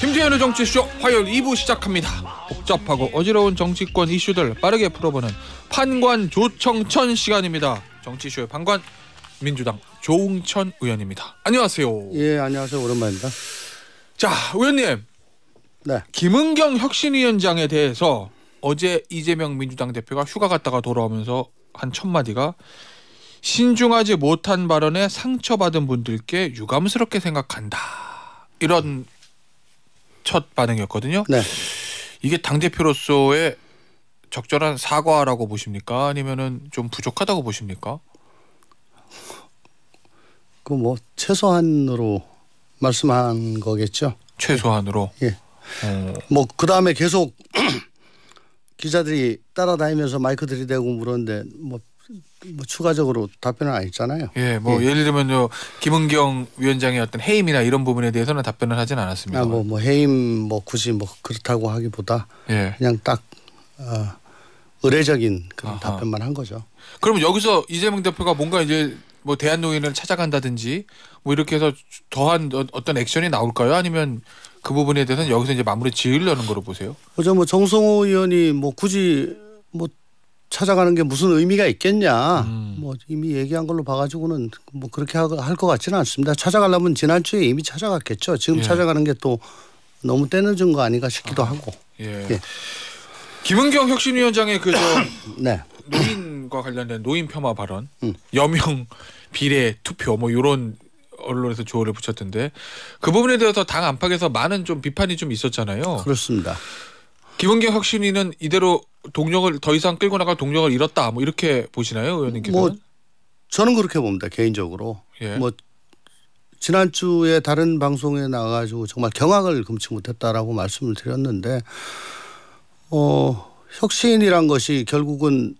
김재현의 정치쇼 화요일 2부 시작합니다. 복잡하고 어지러운 정치권 이슈들 빠르게 풀어보는 판관 조청천 시간입니다. 정치쇼의 판관 민주당 조웅천 의원입니다. 안녕하세요. 예, 안녕하세요. 오랜만입니다. 자, 의원님. 네. 김은경 혁신위원장에 대해서 어제 이재명 민주당 대표가 휴가 갔다가 돌아오면서 한첫 마디가 신중하지 못한 발언에 상처받은 분들께 유감스럽게 생각한다. 이런 첫 반응이었거든요. 네. 이게 당 대표로서의 적절한 사과라고 보십니까? 아니면은 좀 부족하다고 보십니까? 그 뭐 최소한으로 말씀한 거겠죠. 최소한으로. 예. 음. 예. 뭐그 다음에 계속 기자들이 따라다니면서 마이크 들이대고 물었는데 뭐뭐 추가적으로 답변을 안 했잖아요. 예, 뭐 예. 예를 들면 김은경 위원장의 어떤 해임이나 이런 부분에 대해서는 답변을 하진 않았습니다. 뭐뭐 아, 뭐 해임 뭐 굳이 뭐 그렇다고 하기보다 예. 그냥 딱 어, 의례적인 그런 아하. 답변만 한 거죠. 그럼 여기서 이재명 대표가 뭔가 이제 뭐 대한노인을 찾아간다든지 뭐 이렇게 해서 더한 어, 어떤 액션이 나올까요? 아니면 그 부분에 대해서는 여기서 이제 마무리 지으려는 거로 보세요? 그죠 뭐 정성호 의원이 뭐 굳이 뭐 찾아가는 게 무슨 의미가 있겠냐. 음. 뭐 이미 얘기한 걸로 봐가지고는 뭐 그렇게 할 것 같지는 않습니다. 찾아가려면 지난주에 이미 찾아갔겠죠. 지금 예. 찾아가는 게 또 너무 때늦은 거 아닌가 싶기도 아. 하고. 예. 예. 김은경 혁신위원장의 그저 네. 노인과 관련된 노인 폄하 발언, 음. 여명 비례 투표 뭐 이런 언론에서 조어를 붙였던데 그 부분에 대해서 당 안팎에서 많은 좀 비판이 좀 있었잖아요. 그렇습니다. 기본계획 혁신위는 이대로 동력을 더 이상 끌고 나갈 동력을 잃었다. 뭐 이렇게 보시나요, 의원님께서? 뭐 저는 그렇게 봅니다. 개인적으로. 예. 뭐 지난주에 다른 방송에 나가지고 정말 경악을 금치 못했다라고 말씀을 드렸는데 어 혁신이란 것이 결국은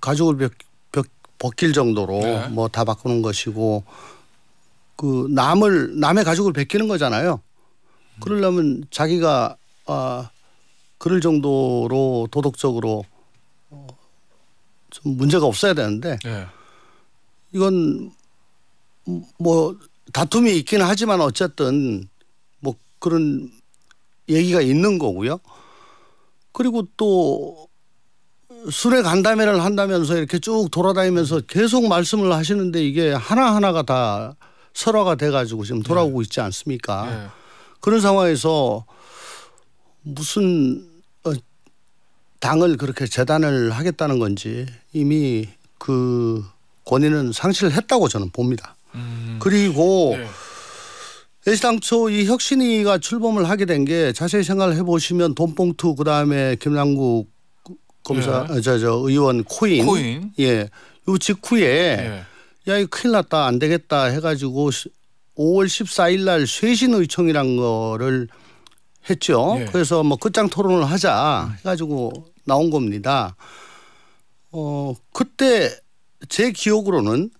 가죽을 벽, 벽, 벗길 정도로 네. 뭐다 바꾸는 것이고 그 남을 남의 가죽을 벗기는 거잖아요. 그러려면 자기가 어, 그럴 정도로 도덕적으로 어, 좀 문제가 없어야 되는데 네. 이건 뭐 다툼이 있기는 하지만 어쨌든 뭐 그런 얘기가 있는 거고요. 그리고 또 술에 간담회를 한다면서 이렇게 쭉 돌아다니면서 계속 말씀을 하시는데 이게 하나하나가 다 설화가 돼가지고 지금 돌아오고 예. 있지 않습니까? 네. 그런 상황에서 무슨 당을 그렇게 재단을 하겠다는 건지 이미 그 권위는 상실을 했다고 저는 봅니다. 음. 그리고 네. 애시당초 이 혁신위가 출범을 하게 된 게 자세히 생각을 해보시면 돈봉투 그다음에 김남국 검사 네. 저, 저 의원 코인, 코인. 예. 요 직후에 네. 야이 거 큰일 났다 안 되겠다 해가지고 5월 14일 날 쇄신 의총이란 거를 했죠. 네. 그래서 뭐 끝장 토론을 하자 해가지고 나온 겁니다. 어, 그때 제 기억으로는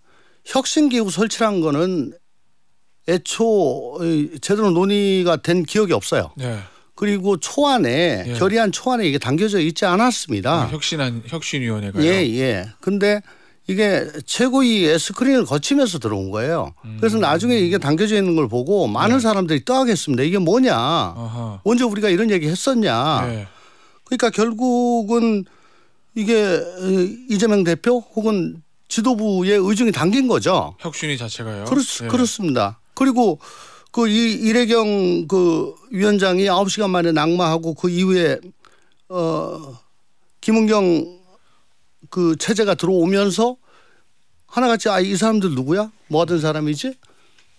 혁신기구 설치란 거는 애초 제대로 논의가 된 기억이 없어요. 네. 그리고 초안에 예. 결의안 초안에 이게 담겨져 있지 않았습니다. 아, 혁신한 혁신위원회가요. 예, 예. 근데 이게 최고위 스크린을 거치면서 들어온 거예요. 음. 그래서 나중에 이게 담겨져 있는 걸 보고 많은 네. 사람들이 떠하겠습니다. 이게 뭐냐? 아하. 언제 우리가 이런 얘기 했었냐? 네. 그러니까 결국은 이게 어, 이재명 대표 혹은 지도부의 의중이 담긴 거죠. 혁신이 자체가요. 그렇, 네. 그렇습니다. 그리고 그 이 이래경 그 위원장이 아홉 시간 만에 낙마하고 그 이후에 어 김은경 그 체제가 들어오면서 하나같이 아 이 사람들 누구야? 뭐 하던 사람이지?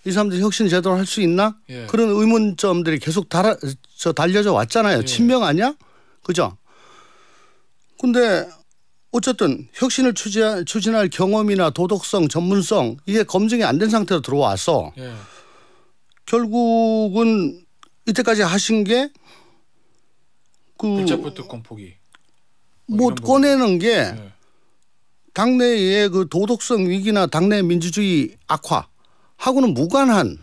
이 사람들 혁신 제도를할 수 있나? 예. 그런 의문점들이 계속 달아, 저 달려져 왔잖아요. 예. 친명 아니야? 그죠? 근데 어쨌든 혁신을 추진할 경험이나 도덕성, 전문성 이게 검증이 안 된 상태로 들어와서 예. 결국은 이때까지 하신 게그 불자포특권 포기 뭐, 뭐 꺼내는 게 예. 당내의 그 도덕성 위기나 당내 민주주의 악화 하고는 무관한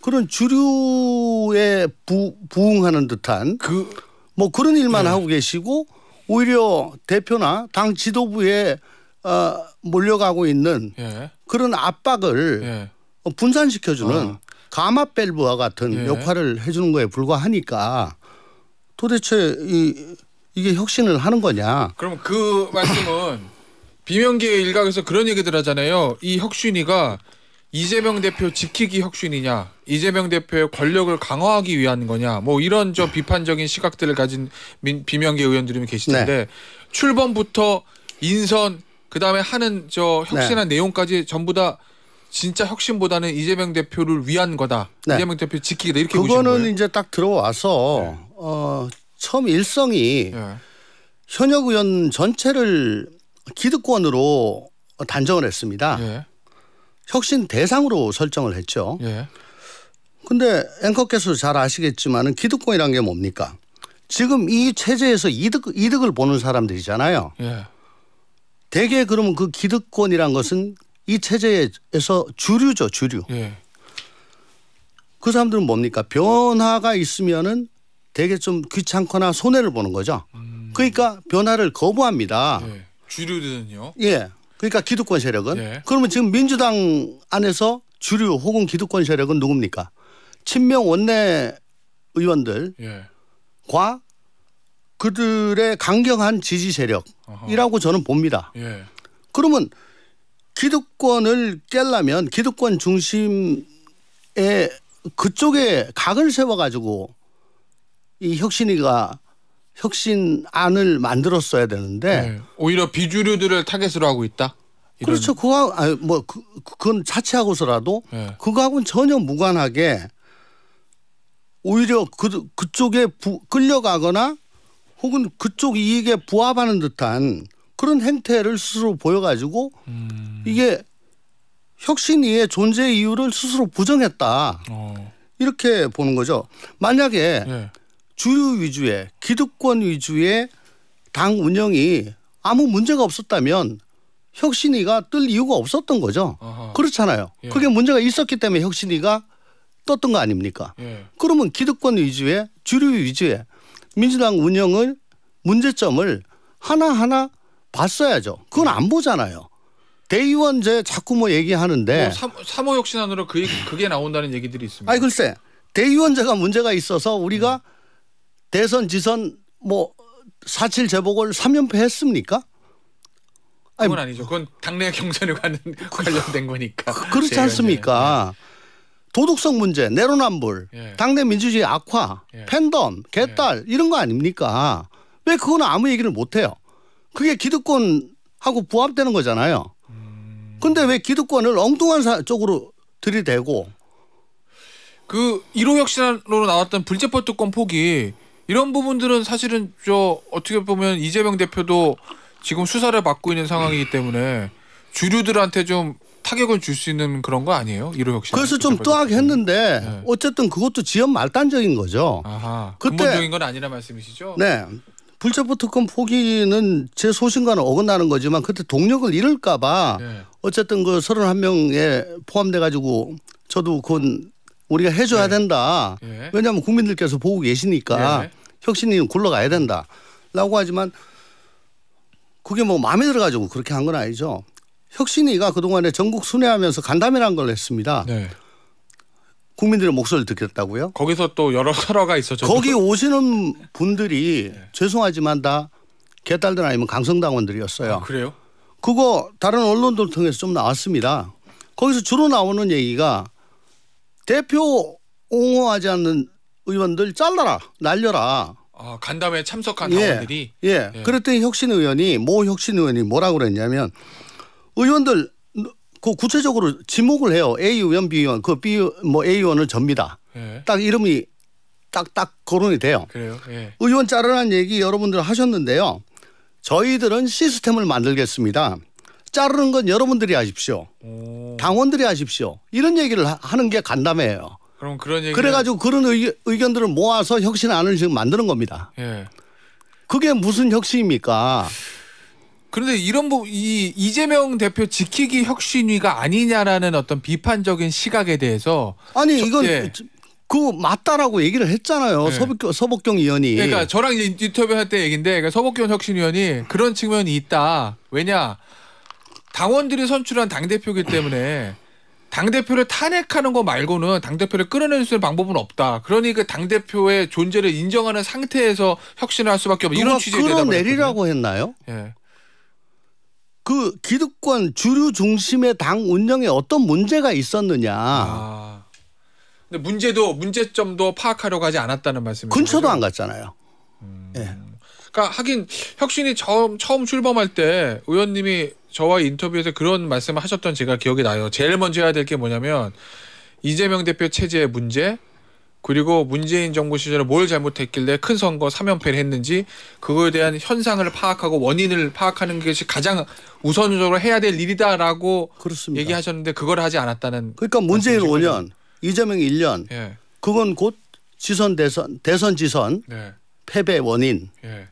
그런 주류에 부, 부응하는 듯한 그뭐 그런 일만 네. 하고 계시고 오히려 대표나 당 지도부에 어, 몰려가고 있는 예. 그런 압박을 예. 어, 분산시켜주는 어. 가마 벨브와 같은 예. 역할을 해주는 거에 불과하니까 도대체 이, 이게 혁신을 하는 거냐? 그럼 그 말씀은 비명계의 일각에서 그런 얘기들 하잖아요. 이 혁신이가 이재명 대표 지키기 혁신이냐, 이재명 대표의 권력을 강화하기 위한 거냐, 뭐 이런 저 네. 비판적인 시각들을 가진 민, 비명계 의원들이 계시는데 네. 출범부터 인선 그다음에 하는 저 혁신한 네. 내용까지 전부 다 진짜 혁신보다는 이재명 대표를 위한 거다. 네. 이재명 대표 지키기다 이렇게 보시는 거예요. 그거는 이제 딱 들어와서 네. 어, 처음 일성이 네. 현역 의원 전체를 기득권으로 단정을 했습니다. 혁신 대상으로 설정을 했죠. 예. 근데 앵커께서 잘 아시겠지만은 기득권이란 게 뭡니까? 지금 이 체제에서 이득 이득을 보는 사람들이잖아요. 예. 대개 그러면 그 기득권이란 것은 이 체제에서 주류죠, 주류. 예. 그 사람들은 뭡니까? 변화가 있으면은 되게 좀 귀찮거나 손해를 보는 거죠. 음. 그러니까 변화를 거부합니다. 예. 주류는요? 예. 그러니까 기득권 세력은 예. 그러면 지금 민주당 안에서 주류 혹은 기득권 세력은 누굽니까? 친명 원내 의원들 예. 과 그들의 강경한 지지 세력이라고 저는 봅니다. 예. 그러면 기득권을 깨려면 기득권 중심에 그쪽에 각을 세워가지고 이 혁신이가 혁신안을 만들었어야 되는데 네. 오히려 비주류들을 타겟으로 하고 있다. 이런. 그렇죠. 그거 아니 뭐 그, 그건 자체하고서라도 네. 그거하고는 전혀 무관하게 오히려 그 그쪽에 부, 끌려가거나 혹은 그쪽 이익에 부합하는 듯한 그런 행태를 스스로 보여가지고 음. 이게 혁신이의 존재 이유를 스스로 부정했다 어. 이렇게 보는 거죠. 만약에 네. 주류 위주의 기득권 위주의 당 운영이 아무 문제가 없었다면 혁신위가뜰 이유가 없었던 거죠. 아하. 그렇잖아요. 예. 그게 문제가 있었기 때문에 혁신위가 떴던 거 아닙니까? 예. 그러면 기득권 위주의 주류 위주의 민주당 운영을 문제점을 하나하나 봤어야죠. 그건 안 보잖아요. 대의원제 자꾸 뭐 얘기하는데 뭐 삼호 혁신안으로 그, 그게 나온다는 얘기들이 있습니다. 아니 글쎄 대의원제가 문제가 있어서 우리가 음. 대선 지선 뭐 사칠 재보궐 3연패 했습니까? 아니, 그건 아니죠. 그건 당내 경선에 관한, 관련된 거니까. 아, 그렇지 않습니까? 네. 도덕성 문제, 내로남불, 예. 당내 민주주의 악화, 예. 팬덤, 개딸 예. 이런 거 아닙니까? 왜그거는 아무 얘기를 못 해요? 그게 기득권하고 부합되는 거잖아요. 음... 근데 왜 기득권을 엉뚱한 쪽으로 들이대고 그 1호 혁신으로 나왔던 불제법 특권 포기 이런 부분들은 사실은 저 어떻게 보면 이재명 대표도 지금 수사를 받고 있는 상황이기 때문에 주류들한테 좀 타격을 줄 수 있는 그런 거 아니에요? 이로 역시. 그래서 좀 뜨하게 했는데 네. 네. 어쨌든 그것도 지연 말단적인 거죠. 아하, 그때 근본적인 건 아니라 말씀이시죠? 네. 불체포 특권 포기는 제 소신과는 어긋나는 거지만 그때 동력을 잃을까 봐 네. 어쨌든 그 31명에 포함돼 가지고 저도 그건 우리가 해줘야 네. 된다. 예. 왜냐하면 국민들께서 보고 계시니까 예. 혁신이 굴러가야 된다라고 하지만 그게 뭐 마음에 들어가지고 그렇게 한 건 아니죠. 혁신이가 그동안에 전국 순회하면서 간담회란 걸 했습니다. 네. 국민들의 목소리를 듣겠다고요? 거기서 또 여러 설화가 있었죠. 거기 오시는 네. 분들이 네. 죄송하지만 다 개딸들 아니면 강성당원들이었어요. 아, 그래요? 그거 다른 언론들 통해서 좀 나왔습니다. 거기서 주로 나오는 얘기가 대표 옹호하지 않는 의원들 잘라라 날려라 아, 어, 간담회에 참석한 의원들이 예, 예. 예. 그랬더니 혁신 의원이 모 혁신 의원이 뭐라고 그랬냐면 의원들 그 구체적으로 지목을 해요. A 의원, B 의원, 그 B 뭐 A 의원을 접니다. 예. 딱 이름이 딱딱 딱 거론이 돼요. 그래요. 예. 의원 자르라는 얘기 여러분들 하셨는데요. 저희들은 시스템을 만들겠습니다. 자르는 건 여러분들이 하십시오. 오. 당원들이 하십시오. 이런 얘기를 하는 게 간담회예요. 그럼 그런 얘기 그래가지고 그런 의견, 들을 모아서 혁신안을 지금 만드는 겁니다. 예. 그게 무슨 혁신입니까? 그런데 이런 이 이재명 대표 지키기 혁신위가 아니냐라는 어떤 비판적인 시각에 대해서 아니 저, 이건 예. 그 맞다라고 얘기를 했잖아요. 네. 예. 서복경, 서복경 의원이. 그러니까 저랑 인터뷰할 때 얘긴데 그러니까 서복경 혁신위원이 그런 측면이 있다. 왜냐 당원들이 선출한 당 대표기 때문에 당 대표를 탄핵하는 거 말고는 당 대표를 끌어낼 수 있는 방법은 없다. 그러니그 당 대표의 존재를 인정하는 상태에서 혁신할 을 수밖에 없는 이런 취지에 끌어내리라고 했나요? 예. 그 기득권 주류 중심의 당 운영에 어떤 문제가 있었느냐. 아. 근데 문제도 문제점도 파악하려고 하지 않았다는 말씀이죠. 근처도 안 갔잖아요. 음. 예. 그러니까 하긴 혁신이 처음 처음 출범할 때 의원님이 저와 인터뷰에서 그런 말씀을 하셨던 제가 기억이 나요. 제일 먼저 해야 될 게 뭐냐면 이재명 대표 체제의 문제 그리고 문재인 정부 시절에 뭘 잘못했길래 큰 선거 3연패를 했는지 그거에 대한 현상을 파악하고 원인을 파악하는 것이 가장 우선적으로 해야 될 일이다라고 그렇습니다. 얘기하셨는데 그걸 하지 않았다는 그러니까 문재인 5년 이재명 1년 예. 그건 곧 지선 대선 대선 지선 예. 패배 원인 예.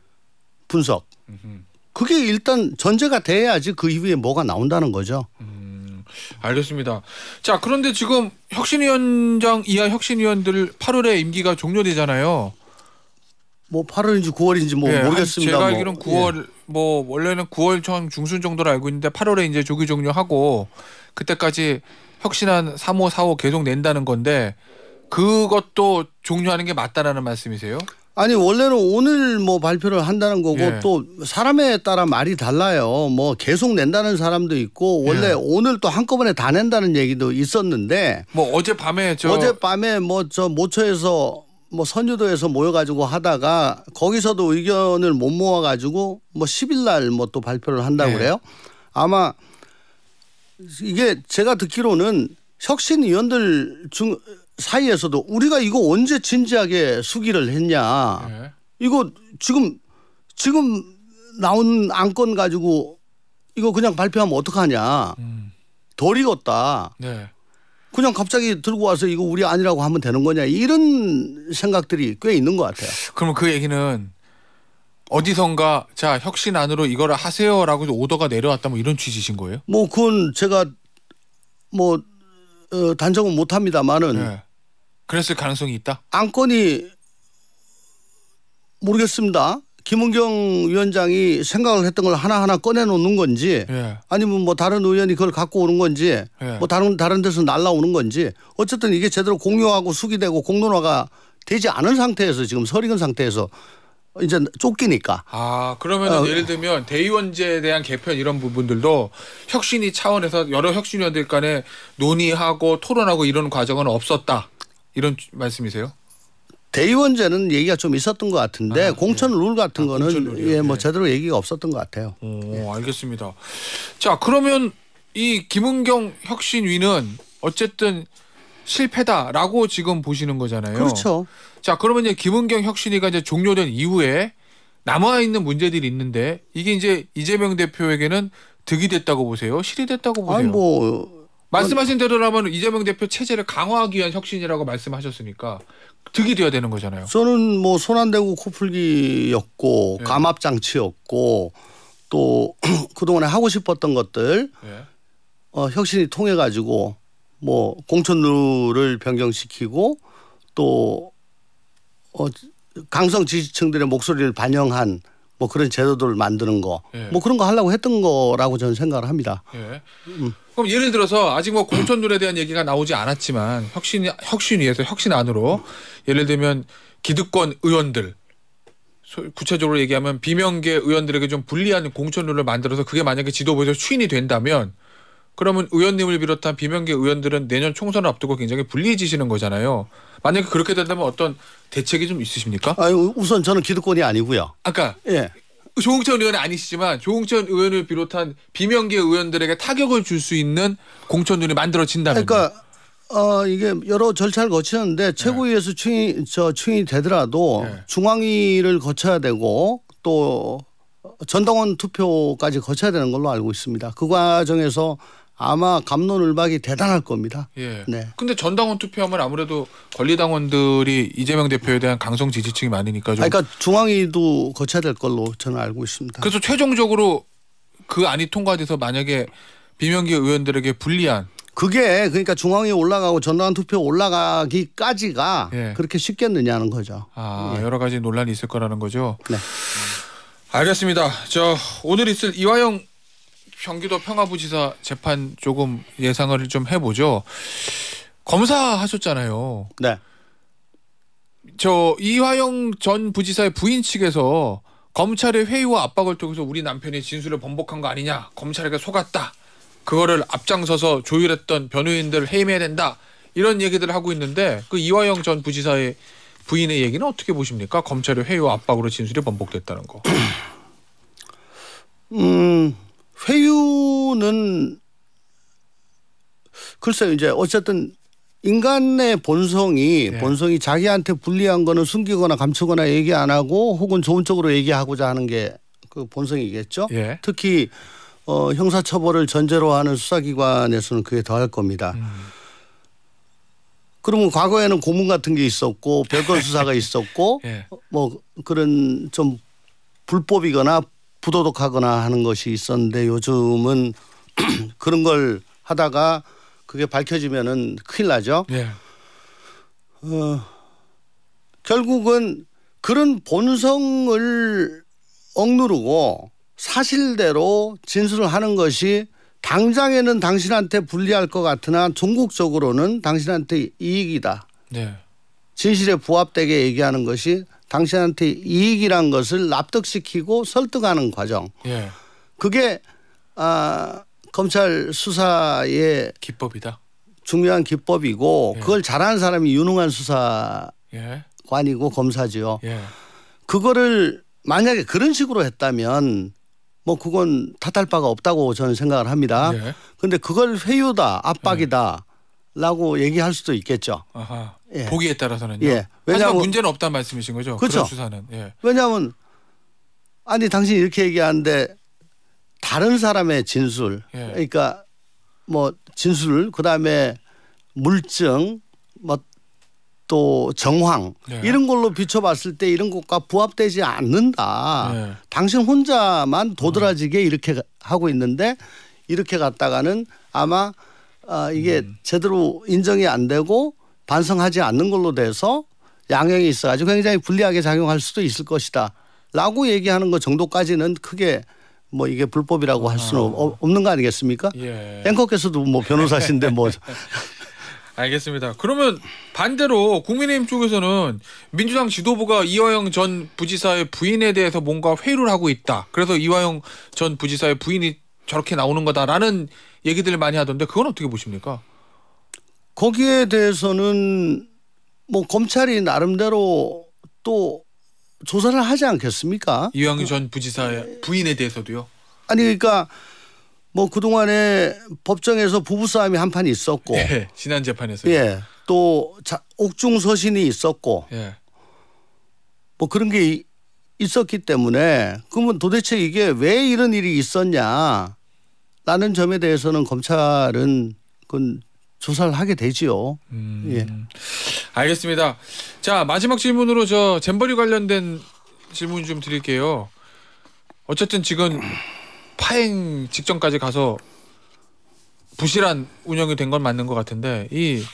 분석 음흠. 그게 일단 전제가 돼야지 그 이후에 뭐가 나온다는 거죠. 음, 알겠습니다. 자 그런데 지금 혁신위원장 이하 혁신위원들 8월에 임기가 종료되잖아요. 뭐 8월인지 9월인지 뭐 네, 모르겠습니다. 제가 알기론 뭐. 9월 예. 뭐 원래는 9월 전 중순 정도로 알고 있는데 8월에 이제 조기 종료하고 그때까지 혁신한 3호 4호 계속 낸다는 건데 그것도 종료하는 게 맞다라는 말씀이세요? 아니 원래는 오늘 뭐 발표를 한다는 거고 예. 또 사람에 따라 말이 달라요. 뭐 계속 낸다는 사람도 있고 원래 예. 오늘 또 한꺼번에 다 낸다는 얘기도 있었는데 뭐 어젯밤에 저 어젯밤에 뭐 저 모처에서 뭐 선유도에서 모여가지고 하다가 거기서도 의견을 못 모아가지고 뭐 10일 날 뭐 또 발표를 한다고 예. 그래요. 아마 이게 제가 듣기로는 혁신위원들 중 사이에서도 우리가 이거 언제 진지하게 수기를 했냐. 예. 이거 지금 지금 나온 안건 가지고 이거 그냥 발표하면 어떡하냐. 음. 덜 익었다. 네. 그냥 갑자기 들고 와서 이거 우리 아니라고 하면 되는 거냐 이런 생각들이 꽤 있는 것 같아요. 그럼 그 얘기는 어디선가 자 혁신 안으로 이걸 하세요라고 오더가 내려왔다 뭐 이런 취지신 거예요? 뭐 그건 제가 뭐 어, 단정은 못합니다만은 네. 그랬을 가능성이 있다. 안건이 모르겠습니다. 김은경 위원장이 생각을 했던 걸 하나하나 꺼내놓는 건지 예. 아니면 뭐 다른 의원이 그걸 갖고 오는 건지 예. 뭐 다른 다른 데서 날라오는 건지 어쨌든 이게 제대로 공유하고 숙의되고 공론화가 되지 않은 상태에서 지금 서리은 상태에서 이제 쫓기니까. 아 그러면 어. 예. 예를 들면 대의원제에 대한 개편 이런 부분들도 혁신이 차원에서 여러 혁신위원들 간에 논의하고 토론하고 이런 과정은 없었다. 이런 말씀이세요? 대의원제는 얘기가 좀 있었던 것 같은데 아, 네. 공천 룰 같은 아, 거는 예, 뭐 네. 제대로 얘기가 없었던 것 같아요. 오, 예. 알겠습니다. 자, 그러면 이 김은경 혁신위는 어쨌든 실패다라고 지금 보시는 거잖아요. 그렇죠. 자, 그러면 이제 김은경 혁신위가 이제 종료된 이후에 남아 있는 문제들이 있는데 이게 이제 이재명 대표에게는 득이 됐다고 보세요? 실이 됐다고 보세요? 아니 뭐 말씀하신 대로라면 이재명 대표 체제를 강화하기 위한 혁신이라고 말씀하셨으니까 득이 되어야 되는 거잖아요. 저는 뭐손안 대고 코풀기였고 예. 감압 장치였고 또 그동안에 하고 싶었던 것들 예. 어, 혁신이 통해 가지고 뭐 공천룰을 변경시키고 또 어, 강성 지지층들의 목소리를 반영한 뭐 그런 제도들을 만드는 거뭐 예. 뭐 그런 거 하려고 했던 거라고 저는 생각을 합니다. 예. 음. 그럼 예를 들어서 아직 뭐 공천룰에 대한 얘기가 나오지 않았지만 혁신 혁신 위에서 혁신 안으로 예를 들면 기득권 의원들 구체적으로 얘기하면 비명계 의원들에게 좀 불리한 공천룰을 만들어서 그게 만약에 지도부에서 추인이 된다면 그러면 의원님을 비롯한 비명계 의원들은 내년 총선을 앞두고 굉장히 불리해지시는 거잖아요. 만약에 그렇게 된다면 어떤 대책이 좀 있으십니까? 아, 우선 저는 기득권이 아니고요. 아까 예. 그 조홍천 의원은 아니시지만 조홍천 의원을 비롯한 비명계 의원들에게 타격을 줄 수 있는 공천률이 만들어진다면 그러니까 어, 이게 여러 절차를 거치는데 최고위에서 네. 추인 저 추인이 되더라도 네. 중앙위를 거쳐야 되고 또 전당원 투표까지 거쳐야 되는 걸로 알고 있습니다. 그 과정에서 아마 감론을박이 대단할 겁니다. 예. 네. 근데 전당원 투표하면 아무래도 권리당원들이 이재명 대표에 대한 강성 지지층이 많으니까 좀. 아, 그러니까 중앙위도 거쳐야 될 걸로 저는 알고 있습니다. 그래서 최종적으로 그 안이 통과돼서 만약에 비명기 의원들에게 불리한 그게 그러니까 중앙에 올라가고 전당원 투표 올라가기까지가 예. 그렇게 쉽겠느냐는 거죠. 아 예. 여러 가지 논란이 있을 거라는 거죠. 네. 알겠습니다. 저 오늘 있을 이화영 경기도 평화부지사 재판 조금 예상을 좀 해보죠. 검사 하셨잖아요. 네. 저 이화영 전 부지사의 부인 측에서 검찰의 회의와 압박을 통해서 우리 남편이 진술을 번복한 거 아니냐, 검찰에게 속았다, 그거를 앞장서서 조율했던 변호인들 을 해임해야 된다 이런 얘기들을 하고 있는데 그 이화영 전 부지사의 부인의 얘기는 어떻게 보십니까? 검찰의 회의와 압박으로 진술이 번복됐다는 거. 음. 회유는 글쎄요 이제 어쨌든 인간의 본성이 네. 본성이 자기한테 불리한 거는 숨기거나 감추거나 얘기 안 하고 혹은 좋은 쪽으로 얘기하고자 하는 게 그 본성이겠죠. 네. 특히 어, 형사처벌을 전제로 하는 수사기관에서는 그게 더할 겁니다. 음. 그러면 과거에는 고문 같은 게 있었고 별건 수사가 있었고 네. 뭐 그런 좀 불법이거나 부도덕하거나 하는 것이 있었는데 요즘은 그런 걸 하다가 그게 밝혀지면은 큰일 나죠. 예. 어, 결국은 그런 본성을 억누르고 사실대로 진술을 하는 것이 당장에는 당신한테 불리할 것 같으나 종국적으로는 당신한테 이익이다. 네. 진실에 부합되게 얘기하는 것이 당신한테 이익이란 것을 납득시키고 설득하는 과정. 예. 그게 아, 검찰 수사의 기법이다. 중요한 기법이고 예. 그걸 잘하는 사람이 유능한 수사관이고 예. 검사지요. 예. 그거를 만약에 그런 식으로 했다면 뭐 그건 탓할 바가 없다고 저는 생각을 합니다. 그런데 예. 그걸 회유다 압박이다 예. 라고 얘기할 수도 있겠죠. 아하, 예. 보기에 따라서는요. 예. 왜냐하면 문제는 없다는 말씀이신 거죠. 그렇죠. 수사는. 예. 왜냐하면 아니 당신 이렇게 얘기하는데 다른 사람의 진술, 예. 그러니까 뭐 진술, 그 다음에 물증, 뭐 또 정황 예. 이런 걸로 비춰봤을 때 이런 것과 부합되지 않는다. 예. 당신 혼자만 도드라지게 이렇게 하고 있는데 이렇게 갔다가는 아마 아, 이게 음. 제대로 인정이 안 되고 반성하지 않는 걸로 돼서 양형이 있어 가지고 굉장히 불리하게 작용할 수도 있을 것이다. 라고 얘기하는 것 정도까지는 크게 뭐 이게 불법이라고 할 수는 아. 없는 거 아니겠습니까? 예. 앵커께서도 뭐 변호사신데 뭐 알겠습니다. 그러면 반대로 국민의힘 쪽에서는 민주당 지도부가 이화영 전 부지사의 부인에 대해서 뭔가 회유를 하고 있다. 그래서 이화영 전 부지사의 부인이 저렇게 나오는 거다라는 얘기들을 많이 하던데 그건 어떻게 보십니까? 거기에 대해서는 뭐 검찰이 나름대로 또 조사를 하지 않겠습니까? 이왕전부지사 부인에 대해서도요. 아니 그러니까 뭐 그동안에 법정에서 부부싸움이 한 판이 있었고 예, 지난 재판에서 예, 또 자, 옥중 서신이 있었고 예. 뭐 그런 게 있었기 때문에 그러면 도대체 이게 왜 이런 일이 있었냐 라는 점에 대해서는 검찰은 그건 조사를 하게 되지요. 음, 예. 알겠습니다. 자 마지막 질문으로 저 잼버리 관련된 질문 좀 드릴게요. 어쨌든 지금 파행 직전까지 가서 부실한 운영이 된 건 맞는 것 같은데 이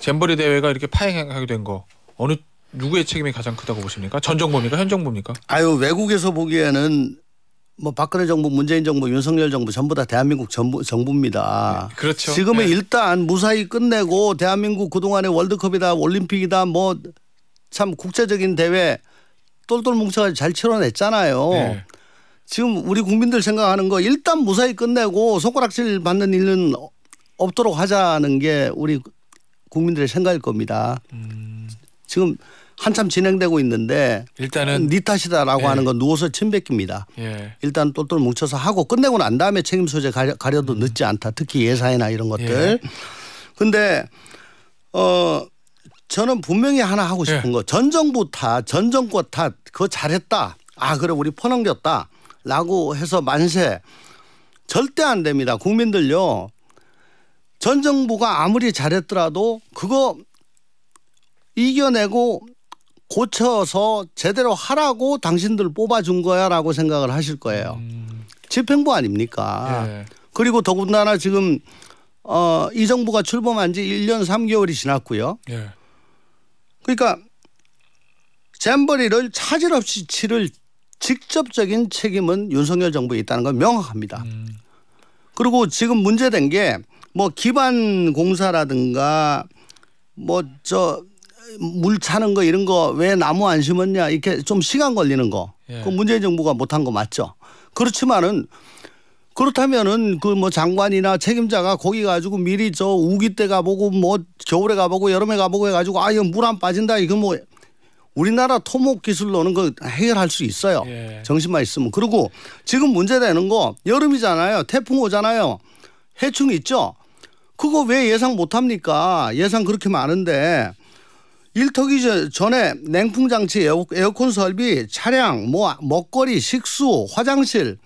잼버리 대회가 이렇게 파행하게 된 거 어느 누구의 책임이 가장 크다고 보십니까? 전정부입니현 정부입니까? 아유 외국에서 보기에는 뭐 박근혜 정부, 문재인 정부, 윤석열 정부 전부 다 대한민국 정부, 정부입니다. 네, 그렇죠. 지금은 네. 일단 무사히 끝내고 대한민국 그동안에 월드컵이다 올림픽이다 뭐 참 국제적인 대회 똘똘 뭉쳐가지고 잘 치러냈잖아요. 네. 지금 우리 국민들 생각하는 거 일단 무사히 끝내고 손가락질 받는 일은 없도록 하자는 게 우리 국민들의 생각일 겁니다. 음. 지금 한참 진행되고 있는데 일단은 니네 음, 탓이다라고 예. 하는 건 누워서 침뱉기입니다. 예. 일단 똘똘 뭉쳐서 하고 끝내고 난 다음에 책임 소재 가려, 도 음. 늦지 않다. 특히 예산이나 이런 것들. 그런데 예. 어 저는 분명히 하나 하고 예. 싶은 거전 정부 탓, 전 정권 탓 그거 잘했다. 아 그래 우리 퍼넘겼다라고 해서 만세 절대 안 됩니다. 국민들요 전 정부가 아무리 잘했더라도 그거 이겨내고 고쳐서 제대로 하라고 당신들 뽑아준 거야라고 생각을 하실 거예요. 음. 집행부 아닙니까? 예. 그리고 더군다나 지금 어, 이 정부가 출범한 지 1년 3개월이 지났고요. 예. 그러니까 잼버리를 차질 없이 치를 직접적인 책임은 윤석열 정부에 있다는 건 명확합니다. 음. 그리고 지금 문제된 게 뭐 기반 공사라든가 뭐저 물 차는 거 이런 거 왜 나무 안 심었냐 이렇게 좀 시간 걸리는 거. 예. 그 문재인 정부가 못한 거 맞죠. 그렇지만은 그렇다면은 그 뭐 장관이나 책임자가 거기 가지고 미리 저 우기 때 가보고 뭐 겨울에 가보고 여름에 가보고 해가지고 아 이거 물 안 빠진다 이거 뭐 우리나라 토목 기술로는 그 해결할 수 있어요. 예. 정신만 있으면. 그리고 지금 문제되는 거 여름이잖아요. 태풍 오잖아요. 해충 있죠. 그거 왜 예상 못 합니까? 예상 그렇게 많은데 일터기 전에 냉풍 장치, 에어, 컨 설비, 차량, 뭐 먹거리, 식수, 화장실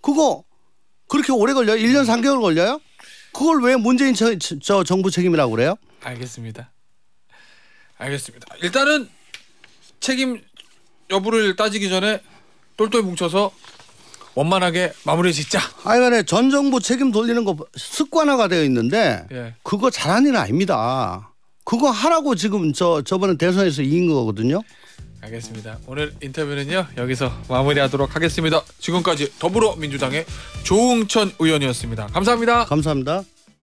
그거 그렇게 오래 걸려요? 1년 3개월 걸려요? 그걸 왜 문재인 저, 저 정부 책임이라고 그래요? 알겠습니다. 알겠습니다. 일단은 책임 여부를 따지기 전에 똘똘 뭉쳐서 원만하게 마무리 짓자. 아여간에전 정부 책임 돌리는 거 습관화가 되어 있는데 예. 그거 잘한 일은 아닙니다. 그거 하라고 지금 저 저번에 대선에서 이긴 거거든요. 알겠습니다. 오늘 인터뷰는요 여기서 마무리하도록 하겠습니다. 지금까지 더불어민주당의 조웅천 의원이었습니다. 감사합니다. 감사합니다.